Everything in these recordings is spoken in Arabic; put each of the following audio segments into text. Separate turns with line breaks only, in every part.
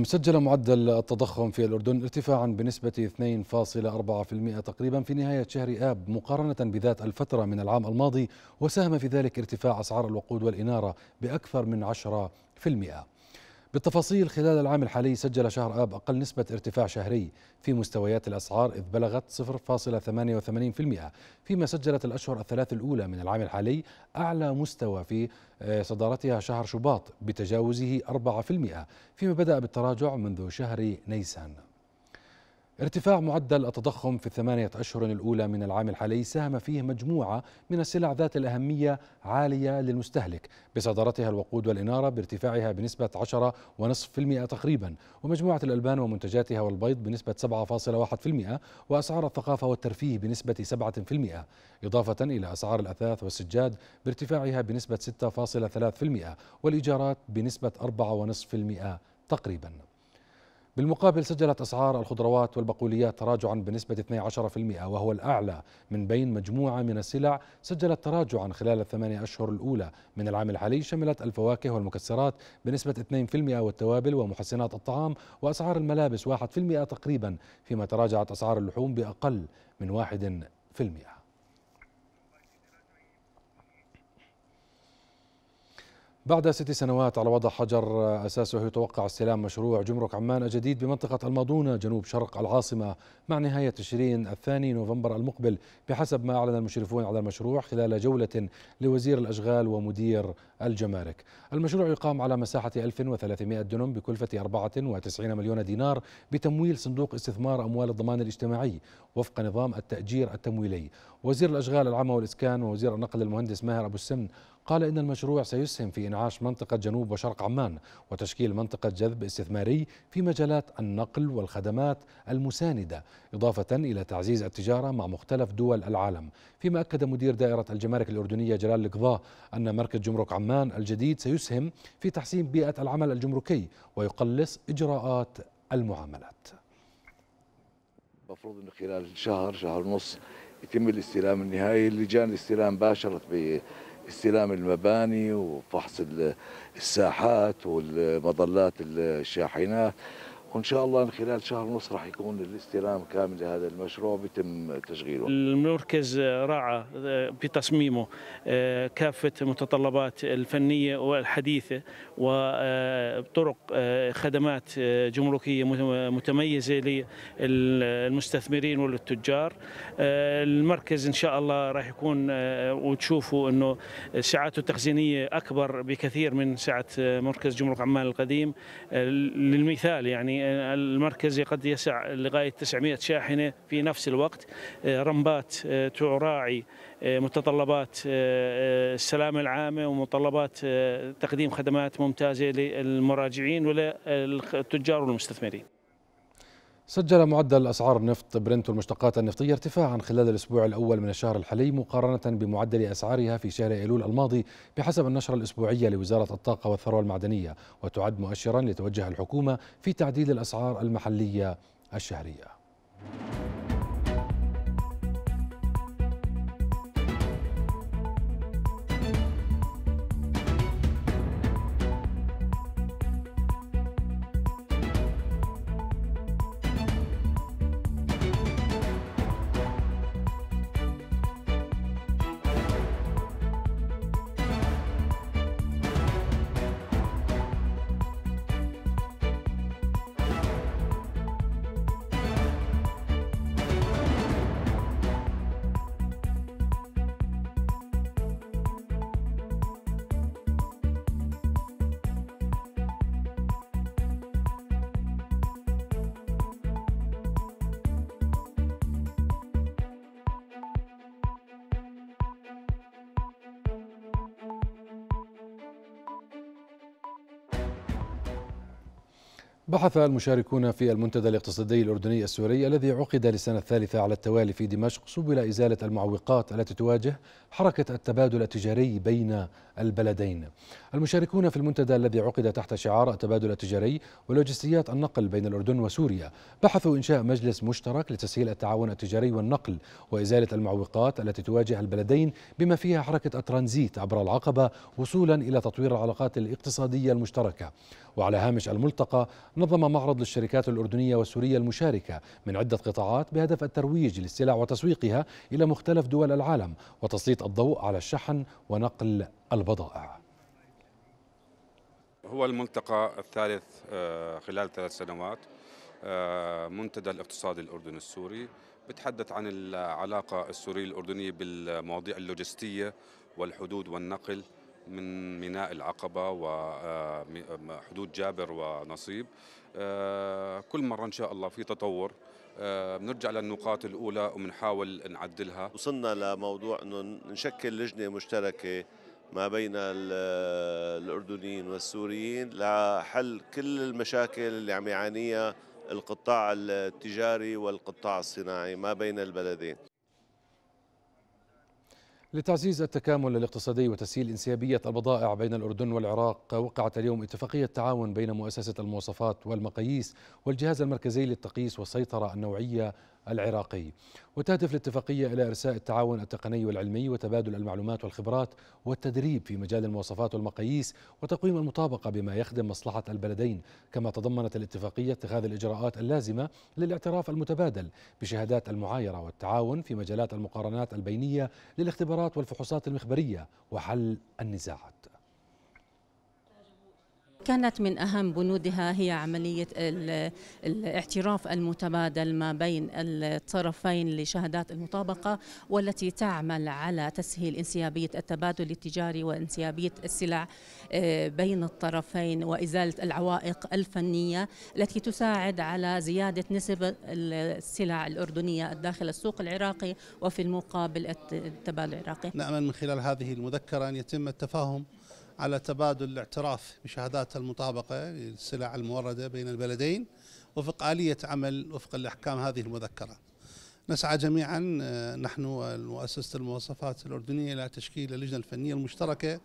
مسجل معدل التضخم في الأردن ارتفاعا بنسبة 2.4% تقريبا في نهاية شهر آب مقارنة بذات الفترة من العام الماضي وساهم في ذلك ارتفاع أسعار الوقود والإنارة بأكثر من 10% بالتفاصيل خلال العام الحالي سجل شهر آب أقل نسبة ارتفاع شهري في مستويات الأسعار إذ بلغت 0.88% فيما سجلت الأشهر الثلاث الأولى من العام الحالي أعلى مستوى في آه، صدارتها شهر شباط بتجاوزه 4% فيما بدأ بالتراجع منذ شهر نيسان ارتفاع معدل التضخم في الثمانية أشهر الأولى من العام الحالي ساهم فيه مجموعة من السلع ذات الأهمية عالية للمستهلك بصدارتها الوقود والإنارة بارتفاعها بنسبة 10.5% تقريبا ومجموعة الألبان ومنتجاتها والبيض بنسبة 7.1% وأسعار الثقافة والترفيه بنسبة 7% إضافة إلى أسعار الأثاث والسجاد بارتفاعها بنسبة 6.3% والإيجارات بنسبة 4.5% تقريباً بالمقابل سجلت أسعار الخضروات والبقوليات تراجعا بنسبة 12% وهو الأعلى من بين مجموعة من السلع سجلت تراجعا خلال الثمانية أشهر الأولى من العام الحالي شملت الفواكه والمكسرات بنسبة 2% والتوابل ومحسنات الطعام وأسعار الملابس 1% تقريبا فيما تراجعت أسعار اللحوم بأقل من 1% بعد ست سنوات على وضع حجر آه، أساسه يتوقع استلام مشروع جمرك عمان الجديد بمنطقة الماضونة جنوب شرق العاصمة مع نهاية تشرين الثاني نوفمبر المقبل بحسب ما أعلن المشرفون على المشروع خلال جولة لوزير الأشغال ومدير الجمارك المشروع يقام على مساحة 1300 دنم بكلفة 94 مليون دينار بتمويل صندوق استثمار أموال الضمان الاجتماعي وفق نظام التأجير التمويلي وزير الأشغال العامة والإسكان ووزير النقل المهندس ماهر أبو السمن قال إن المشروع سيسهم في إنعاش منطقة جنوب وشرق عمان وتشكيل منطقة جذب استثماري في مجالات النقل والخدمات المساندة إضافة إلى تعزيز التجارة مع مختلف دول العالم فيما أكد مدير دائرة الجمارك الأردنية جلال القضاء أن مركز جمرك عمان البرلمان الجديد سيسهم في تحسين بيئة العمل الجمركي ويقلص إجراءات المعاملات المفروض أنه خلال شهر شهر ونص يتم الاستلام النهائي لجان الاستلام باشرت باستلام المباني وفحص الساحات والمظلات الشاحنات وان شاء الله خلال شهر ونص راح يكون الاستلام كامل لهذا المشروع بيتم تشغيله. المركز راعى آه، بتصميمه آه، كافه المتطلبات الفنيه والحديثه آه، وطرق خدمات جمركيه متميزه للمستثمرين وللتجار. المركز ان شاء الله راح يكون وتشوفوا انه سعاته التخزينيه اكبر بكثير من سعه مركز جمرك عمان القديم للمثال يعني المركزي قد يسع لغاية 900 شاحنة في نفس الوقت آه، رمبات آه، تراعي آه، متطلبات السلامة العامة ومتطلبات تقديم خدمات ممتازة للمراجعين وللتجار والمستثمرين سجل معدل أسعار نفط برنت والمشتقات النفطية ارتفاعا خلال الأسبوع الأول من الشهر الحالي مقارنة بمعدل أسعارها في شهر أيلول الماضي بحسب النشرة الأسبوعية لوزارة الطاقة والثروة المعدنية وتعد مؤشرا لتوجه الحكومة في تعديل الأسعار المحلية الشهرية بحث المشاركون في المنتدى الاقتصادي الأردني السوري الذي عقد للسنة الثالثة على التوالي في دمشق سبل إزالة المعوقات التي تواجه حركة التبادل التجاري بين البلدين المشاركون في المنتدى الذي عقد تحت شعار التبادل التجاري ولوجستيات النقل بين الأردن وسوريا بحثوا إنشاء مجلس مشترك لتسهيل التعاون التجاري والنقل وإزالة المعوقات التي تواجه البلدين بما فيها حركة الترانزيت عبر العقبة وصولا إلى تطوير العلاقات الاقتصادية المشتركة وعلى هامش الملتقى نظم معرض للشركات الأردنية والسورية المشاركة من عدة قطاعات بهدف الترويج للسلع وتسويقها إلى مختلف دول العالم وتسليط الضوء على الشحن ونقل البضائع هو الملتقى الثالث آه، خلال ثلاث سنوات آه، منتدى الاقتصاد الأردني السوري بتحدث عن العلاقة السورية الأردنية بالمواضيع اللوجستية والحدود والنقل من ميناء العقبة وحدود آه، آه، جابر ونصيب آه، كل مرة إن شاء الله في تطور بنرجع للنقاط الأولى وبنحاول نعدلها وصلنا لموضوع أنه نشكل لجنة مشتركة ما بين الأردنيين والسوريين لحل كل المشاكل اللي عم يعانيها القطاع التجاري والقطاع الصناعي ما بين البلدين لتعزيز التكامل الاقتصادي وتسهيل انسيابية البضائع بين الأردن والعراق وقعت اليوم اتفاقية تعاون بين مؤسسة المواصفات والمقاييس والجهاز المركزي للتقييس والسيطرة النوعية العراقي وتهدف الاتفاقية إلى إرساء التعاون التقني والعلمي وتبادل المعلومات والخبرات والتدريب في مجال المواصفات والمقاييس وتقويم المطابقة بما يخدم مصلحة البلدين كما تضمنت الاتفاقية اتخاذ الإجراءات اللازمة للاعتراف المتبادل بشهادات المعايرة والتعاون في مجالات المقارنات البينية للاختبارات والفحوصات المخبرية وحل النزاعات كانت من أهم بنودها هي عملية الاعتراف المتبادل ما بين الطرفين لشهادات المطابقة والتي تعمل على تسهيل انسيابية التبادل التجاري وانسيابية السلع آه، بين الطرفين وإزالة العوائق الفنية التي تساعد على زيادة نسب السلع الأردنية داخل السوق العراقي وفي المقابل التبادل العراقي نأمل من خلال هذه المذكرة أن يتم التفاهم على تبادل الاعتراف بشهادات المطابقة للسلع الموردة بين البلدين وفق آلية عمل وفق الأحكام هذه المذكرة نسعى جميعا آه، نحن ومؤسسة المواصفات الأردنية إلى تشكيل اللجنة الفنية المشتركة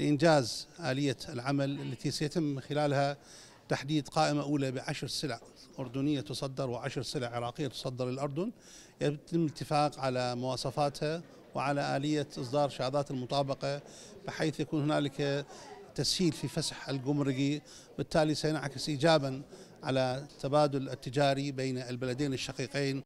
لإنجاز آلية العمل التي سيتم من خلالها تحديد قائمة أولى بعشر سلع أردنية تصدر وعشر سلع عراقية تصدر للأردن يتم الاتفاق على مواصفاتها وعلى آلية إصدار شهادات المطابقة بحيث يكون هنالك تسهيل في فسح الجمركي بالتالي سينعكس إيجابا على التبادل التجاري بين البلدين الشقيقين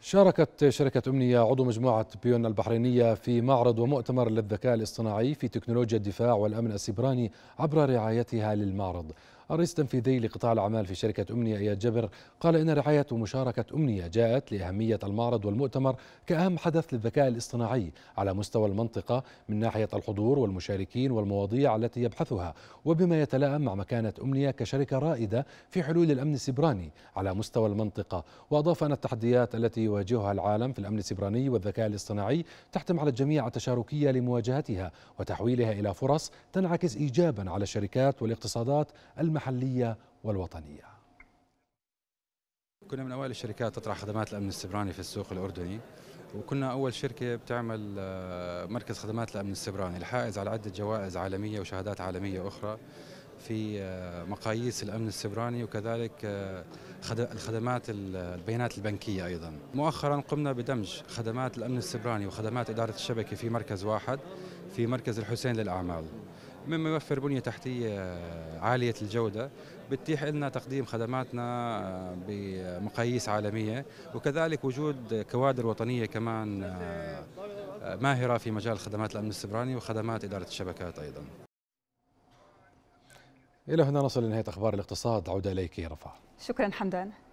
شاركت شركة أمنية عضو مجموعة بيون البحرينية في معرض ومؤتمر للذكاء الاصطناعي في تكنولوجيا الدفاع والأمن السبراني عبر رعايتها للمعرض الرئيس التنفيذي لقطاع الأعمال في شركة أمنية إياد جبر قال إن رعاية ومشاركة أمنية جاءت لأهمية المعرض والمؤتمر كأهم حدث للذكاء الاصطناعي على مستوى المنطقة من ناحية الحضور والمشاركين والمواضيع التي يبحثها وبما يتلائم مع مكانة أمنية كشركة رائدة في حلول الأمن السبراني على مستوى المنطقة وأضاف أن التحديات التي يواجهها العالم في الأمن السبراني والذكاء الاصطناعي تحتم على الجميع التشاركية لمواجهتها وتحويلها إلى فرص تنعكس إيجابا على الشركات والاقتصادات الم المحلية والوطنية كنا من أوائل الشركات تطرح خدمات الأمن السبراني في السوق الأردني وكنا أول شركة بتعمل آه، مركز خدمات الأمن السبراني الحائز على عدة جوائز عالمية وشهادات عالمية أخرى في آه، مقاييس الأمن السبراني وكذلك آه، الخدمات البيانات البنكية أيضا مؤخرا قمنا بدمج خدمات الأمن السبراني وخدمات إدارة الشبكة في مركز واحد في مركز الحسين للأعمال مما يوفر بنية تحتية آه، عالية الجودة بتتيح لنا تقديم خدماتنا آه، بمقاييس عالمية وكذلك وجود كوادر وطنية كمان آه، ماهرة في مجال خدمات الأمن السبراني وخدمات إدارة الشبكات أيضا إلى هنا نصل لنهاية أخبار الاقتصاد عودة إليك رفع شكرا حمدان